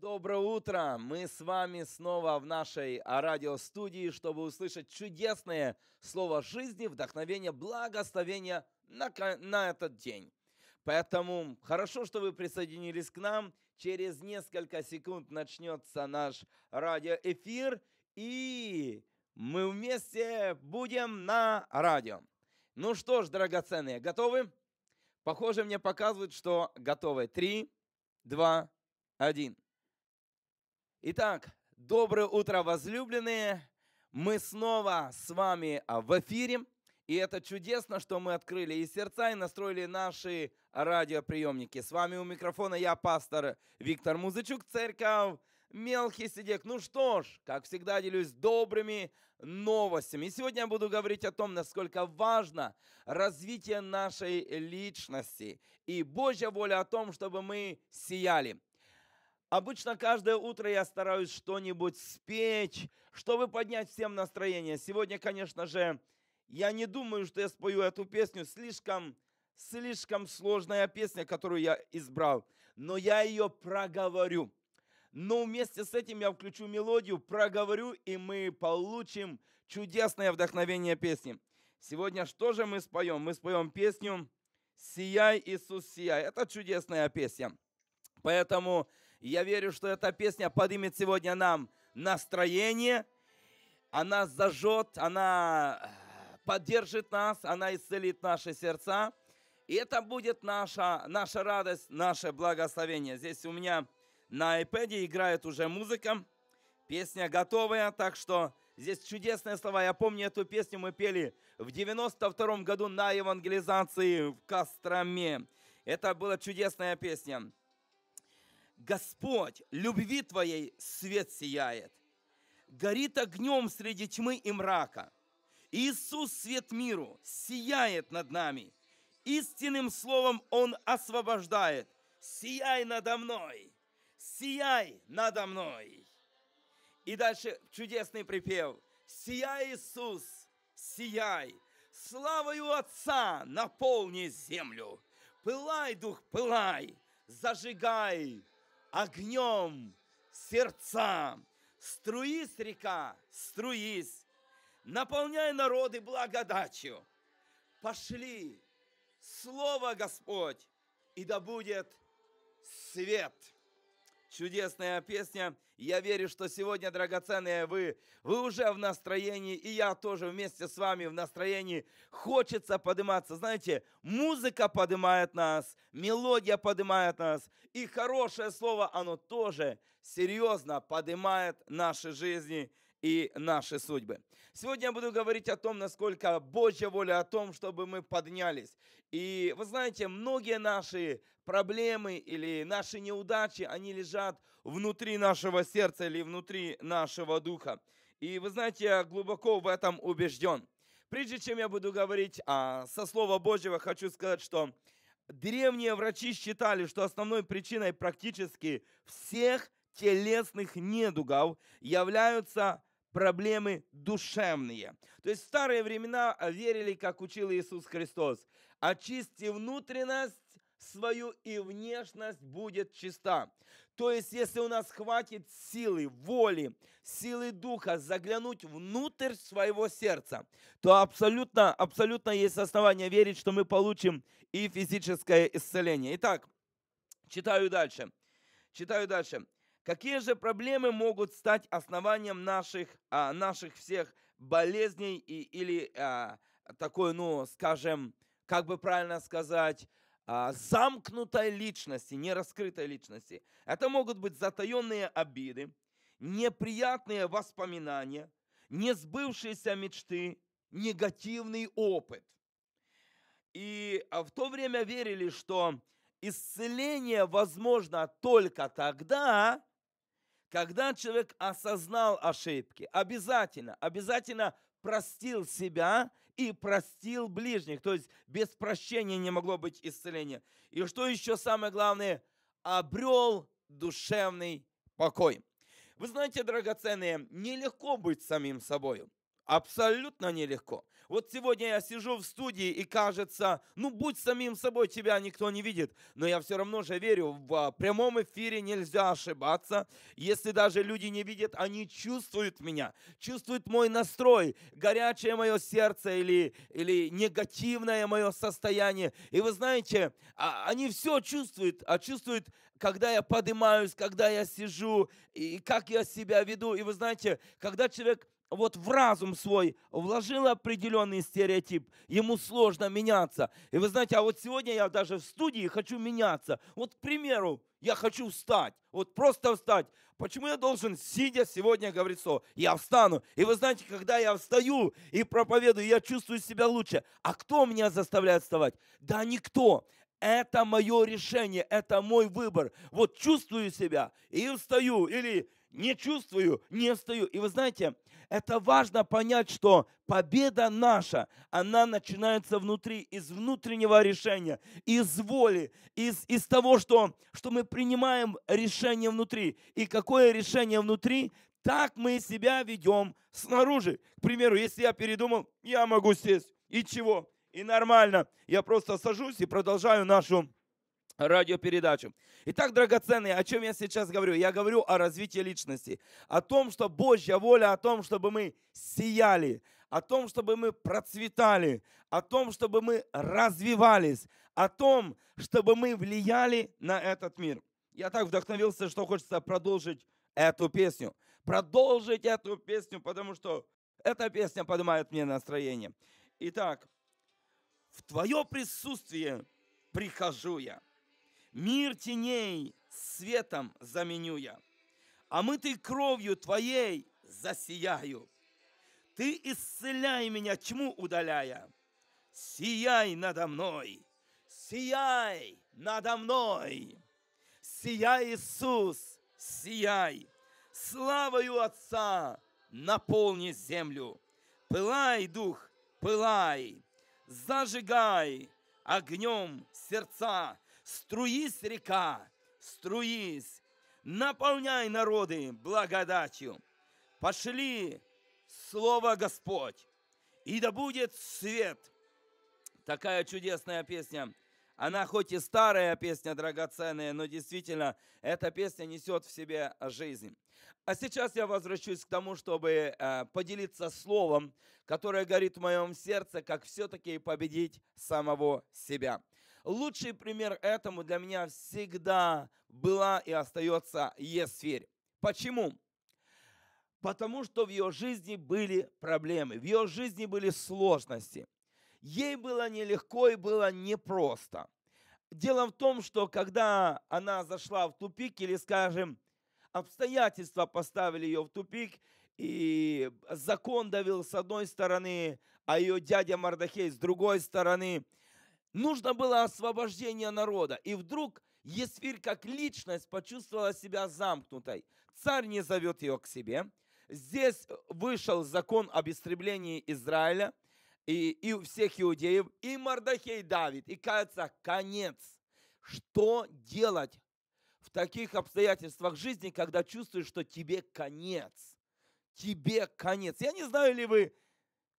Доброе утро! Мы с вами снова в нашей радиостудии, чтобы услышать чудесное слово жизни, вдохновение, благословение на, на этот день. Поэтому хорошо, что вы присоединились к нам. Через несколько секунд начнется наш радиоэфир, и мы вместе будем на радио. Ну что ж, драгоценные, готовы? Похоже, мне показывают, что готовы. Три, два, один. Итак, доброе утро, возлюбленные! Мы снова с вами а, в эфире. И это чудесно, что мы открыли и сердца, и настроили наши радиоприемники. С вами у микрофона я, пастор Виктор Музычук, церковь Мелхиседек. Ну что ж, как всегда, делюсь добрыми новостями. И сегодня я буду говорить о том, насколько важно развитие нашей личности и Божья воля о том, чтобы мы сияли. Обычно каждое утро я стараюсь что-нибудь спеть, чтобы поднять всем настроение. Сегодня, конечно же, я не думаю, что я спою эту песню. Слишком, слишком сложная песня, которую я избрал. Но я ее проговорю. Но вместе с этим я включу мелодию, проговорю, и мы получим чудесное вдохновение песни. Сегодня что же мы споем? Мы споем песню «Сияй, Иисус, сияй». Это чудесная песня. Поэтому и я верю, что эта песня поднимет сегодня нам настроение, она зажжет, она э, поддержит нас, она исцелит наши сердца. И это будет наша, наша радость, наше благословение. Здесь у меня на iPad играет уже музыка, песня готовая, так что здесь чудесные слова. Я помню эту песню мы пели в 92 году на евангелизации в Костроме. Это была чудесная песня. Господь, любви Твоей свет сияет, горит огнем среди тьмы и мрака. Иисус, свет миру, сияет над нами. Истинным словом Он освобождает. Сияй надо мной, сияй надо мной. И дальше чудесный припев. Сияй, Иисус, сияй, славою Отца наполни землю. Пылай, Дух, пылай, зажигай, огнем сердца. Струись, река, струись, наполняй народы благодатью. Пошли, Слово Господь, и да будет свет чудесная песня. Я верю, что сегодня, драгоценные вы, вы уже в настроении, и я тоже вместе с вами в настроении. Хочется подниматься. Знаете, музыка поднимает нас, мелодия поднимает нас, и хорошее слово, оно тоже серьезно поднимает наши жизни и наши судьбы. Сегодня я буду говорить о том, насколько Божья воля о том, чтобы мы поднялись. И вы знаете, многие наши проблемы или наши неудачи, они лежат внутри нашего сердца или внутри нашего духа. И вы знаете, я глубоко в этом убежден. Прежде чем я буду говорить а, со Слова Божьего, хочу сказать, что древние врачи считали, что основной причиной практически всех телесных недугов являются проблемы душевные. То есть в старые времена э, верили, как учил Иисус Христос, «Очисти внутренность свою и внешность будет чиста. То есть, если у нас хватит силы, воли, силы духа заглянуть внутрь своего сердца, то абсолютно, абсолютно есть основания верить, что мы получим и физическое исцеление. Итак, читаю дальше. Читаю дальше. Какие же проблемы могут стать основанием наших, а, наших всех болезней и, или а, такой, ну, скажем, как бы правильно сказать, а, замкнутой личности, нераскрытой личности? Это могут быть затаенные обиды, неприятные воспоминания, несбывшиеся мечты, негативный опыт. И а, в то время верили, что исцеление возможно только тогда, когда человек осознал ошибки, обязательно, обязательно простил себя и простил ближних. То есть без прощения не могло быть исцеления. И что еще самое главное, обрел душевный покой. Вы знаете, драгоценные, нелегко быть самим собой. Абсолютно нелегко. Вот сегодня я сижу в студии и кажется, ну будь самим собой, тебя никто не видит. Но я все равно же верю, а, в прямом эфире нельзя ошибаться. Если даже люди не видят, они чувствуют меня, чувствуют мой настрой, горячее мое сердце или, или негативное мое состояние. И вы знаете, а, они все чувствуют, а чувствуют, когда я поднимаюсь, когда я сижу, и как я себя веду. И вы знаете, когда человек вот в разум свой вложил определенный стереотип, ему сложно меняться. И вы знаете, а вот сегодня я даже в студии хочу меняться. Вот, к примеру, я хочу встать, вот просто встать. Почему я должен, сидя сегодня, говорить слово? Я встану. И вы знаете, когда я встаю и проповедую, я чувствую себя лучше. А кто меня заставляет вставать? Да никто это мое решение, это мой выбор. Вот чувствую себя и встаю, или не чувствую, не встаю. И вы знаете, это важно понять, что победа наша, она начинается внутри, из внутреннего решения, из воли, из, из того, что, что мы принимаем решение внутри. И какое решение внутри, так мы себя ведем снаружи. К примеру, если я передумал, я могу сесть. И чего? И нормально. Я просто сажусь и продолжаю нашу радиопередачу. Итак, драгоценные, о чем я сейчас говорю? Я говорю о развитии личности, о том, что Божья воля, о том, чтобы мы сияли, о том, чтобы мы процветали, о том, чтобы мы развивались, о том, чтобы мы влияли на этот мир. Я так вдохновился, что хочется продолжить эту песню. Продолжить эту песню, потому что эта песня поднимает мне настроение. Итак, в Твое присутствие прихожу я. Мир теней светом заменю я, а мы ты кровью твоей засияю. Ты исцеляй меня, чему удаляя. Сияй надо мной, сияй надо мной. Сияй, Иисус, сияй. Славою Отца наполни землю. Пылай, Дух, пылай. Зажигай огнем сердца Струись, река, струись, наполняй народы благодатью. Пошли Слово Господь, и да будет свет. Такая чудесная песня. Она хоть и старая песня драгоценная, но действительно эта песня несет в себе жизнь. А сейчас я возвращусь к тому, чтобы э, поделиться словом, которое горит в моем сердце, как все-таки победить самого себя. Лучший пример этому для меня всегда была и остается Есфирь. Почему? Потому что в ее жизни были проблемы, в ее жизни были сложности. Ей было нелегко и было непросто. Дело в том, что когда она зашла в тупик, или, скажем, обстоятельства поставили ее в тупик, и закон давил с одной стороны, а ее дядя Мардахей с другой стороны, Нужно было освобождение народа. И вдруг Есфирь как личность почувствовала себя замкнутой. Царь не зовет ее к себе. Здесь вышел закон об истреблении Израиля и, и всех иудеев, и Мардахей Давид. И кажется, конец. Что делать в таких обстоятельствах жизни, когда чувствуешь, что тебе конец? Тебе конец. Я не знаю, ли вы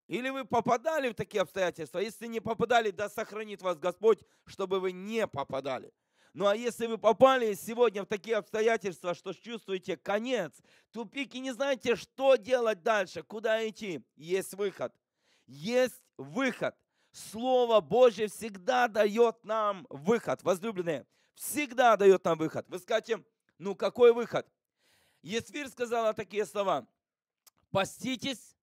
или вы попадали в такие обстоятельства? Если не попадали, да сохранит вас Господь, чтобы вы не попадали. Ну а если вы попали сегодня в такие обстоятельства, что чувствуете конец, тупик и не знаете, что делать дальше, куда идти, есть выход. Есть выход. Слово Божье всегда дает нам выход. Возлюбленные, всегда дает нам выход. Вы скажете, ну какой выход? Есфирь сказала такие слова. Поститесь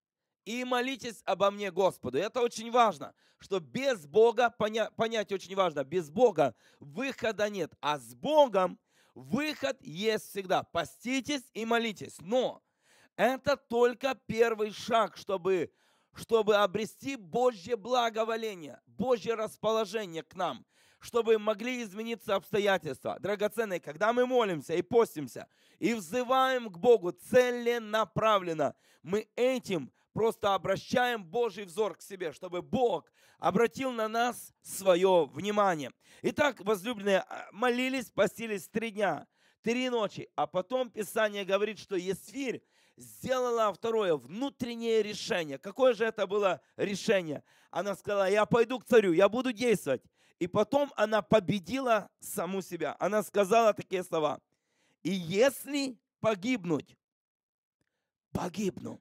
и молитесь обо мне Господу. Это очень важно, что без Бога, поня, понять очень важно, без Бога выхода нет, а с Богом выход есть всегда. Поститесь и молитесь. Но это только первый шаг, чтобы, чтобы обрести Божье благоволение, Божье расположение к нам, чтобы могли измениться обстоятельства. Драгоценные, когда мы молимся и постимся, и взываем к Богу целенаправленно, мы этим просто обращаем Божий взор к себе, чтобы Бог обратил на нас свое внимание. Итак, возлюбленные, а, молились, постились три дня, три ночи, а потом Писание говорит, что Есфирь сделала второе, внутреннее решение. Какое же это было решение? Она сказала, я пойду к царю, я буду действовать. И потом она победила саму себя. Она сказала такие слова. И если погибнуть, погибну.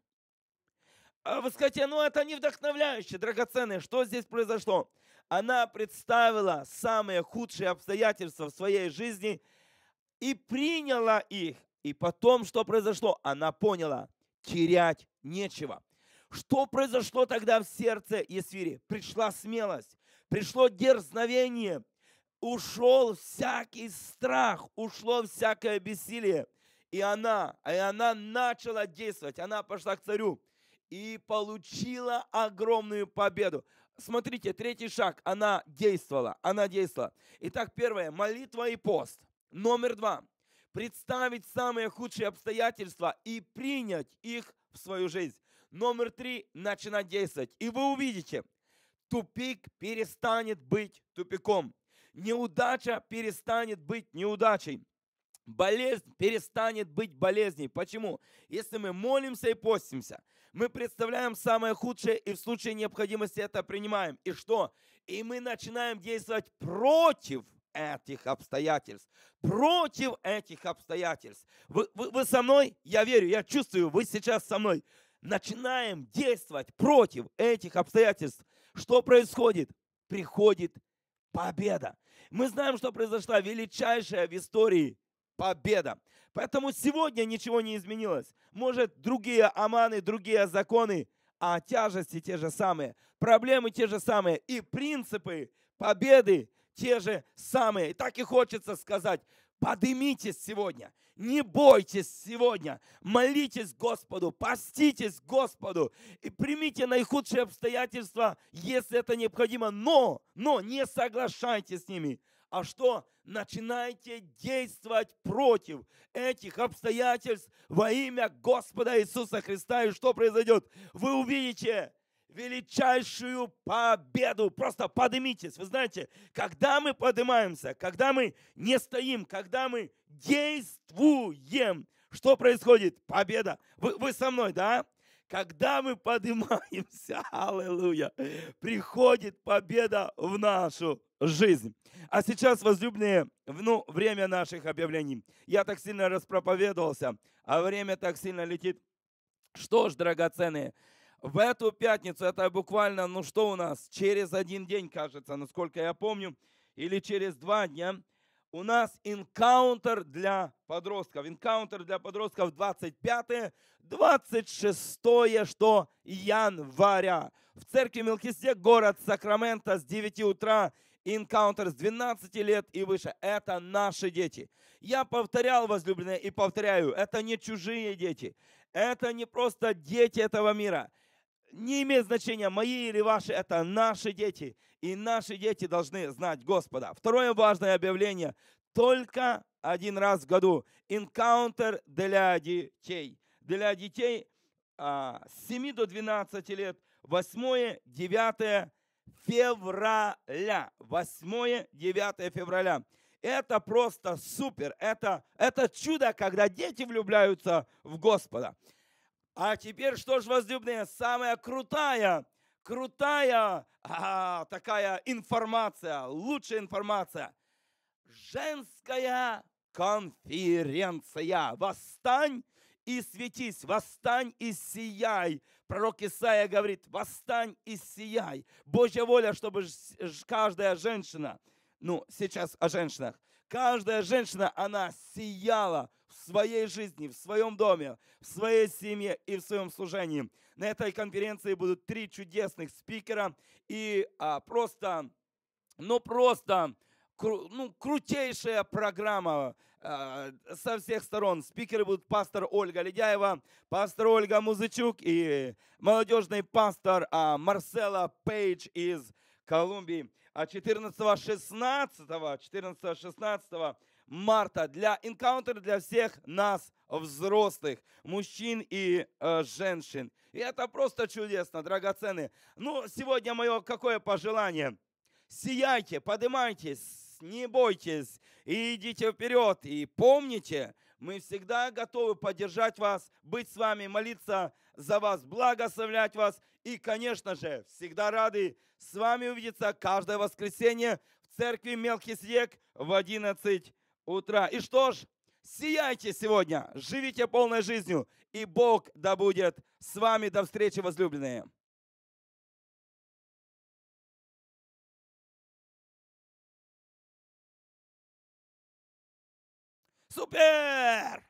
А вы скажете, ну это не вдохновляюще, драгоценное. Что здесь произошло? Она представила самые худшие обстоятельства в своей жизни и приняла их. И потом, что произошло? Она поняла, терять нечего. Что произошло тогда в сердце Есфири? Пришла смелость, пришло дерзновение, ушел всякий страх, ушло всякое бессилие. И она, и она начала действовать, она пошла к царю и получила огромную победу. Смотрите, третий шаг. Она действовала, она действовала. Итак, первое, молитва и пост. Номер два, представить самые худшие обстоятельства и принять их в свою жизнь. Номер три, начинать действовать. И вы увидите, тупик перестанет быть тупиком. Неудача перестанет быть неудачей болезнь перестанет быть болезнью. Почему? Если мы молимся и постимся, мы представляем самое худшее и в случае необходимости это принимаем. И что? И мы начинаем действовать против этих обстоятельств. Против этих обстоятельств. Вы, вы, вы со мной? Я верю, я чувствую, вы сейчас со мной. Начинаем действовать против этих обстоятельств. Что происходит? Приходит победа. Мы знаем, что произошла величайшая в истории победа. Поэтому сегодня ничего не изменилось. Может, другие аманы, другие законы, а тяжести те же самые, проблемы те же самые и принципы победы те же самые. И так и хочется сказать, поднимитесь сегодня, не бойтесь сегодня, молитесь Господу, поститесь Господу и примите наихудшие обстоятельства, если это необходимо, но, но не соглашайтесь с ними, а что? Начинайте действовать против этих обстоятельств во имя Господа Иисуса Христа. И что произойдет? Вы увидите величайшую победу. Просто поднимитесь. Вы знаете, когда мы поднимаемся, когда мы не стоим, когда мы действуем, что происходит? Победа. Вы, вы со мной, да? Когда мы поднимаемся, аллилуйя, приходит победа в нашу жизнь. А сейчас, возлюбленные, ну, время наших объявлений. Я так сильно распроповедовался, а время так сильно летит. Что ж, драгоценные, в эту пятницу, это буквально, ну что у нас, через один день, кажется, насколько я помню, или через два дня, у нас инкаунтер для подростков. Инкаунтер для подростков 25, 26, что января. В церкви Мелкисте, город Сакраменто, с 9 утра Encounter с 12 лет и выше. Это наши дети. Я повторял, возлюбленные, и повторяю, это не чужие дети. Это не просто дети этого мира. Не имеет значения, мои или ваши, это наши дети. И наши дети должны знать Господа. Второе важное объявление. Только один раз в году. Encounter для детей. Для детей а, с 7 до 12 лет. 8, 9 февраля. 8-9 февраля. Это просто супер. Это, это чудо, когда дети влюбляются в Господа. А теперь что ж, возлюбленные, самая крутая, крутая а, такая информация, лучшая информация. Женская конференция. Восстань и светись, восстань и сияй. Пророк Исаия говорит, восстань и сияй. Божья воля, чтобы каждая женщина, ну, сейчас о женщинах, каждая женщина, она сияла в своей жизни, в своем доме, в своей семье и в своем служении. На этой конференции будут три чудесных спикера и а, просто, ну просто ну, крутейшая программа э, со всех сторон. Спикеры будут пастор Ольга Ледяева, пастор Ольга Музычук и молодежный пастор э, Марсела Пейдж из Колумбии. А 14-16, 14-16 марта для Encounter для всех нас, взрослых, мужчин и э, женщин. И это просто чудесно, драгоценные. Ну, сегодня мое какое пожелание? Сияйте, поднимайтесь, бойтесь, не бойтесь, и идите вперед. И помните, мы всегда готовы поддержать вас, быть с вами, молиться за вас, благословлять вас. И, конечно же, всегда рады с вами увидеться каждое воскресенье в церкви Мелхиседек в 11 утра. И что ж, сияйте сегодня, живите полной жизнью, и Бог да будет с вами. До встречи, возлюбленные! Super!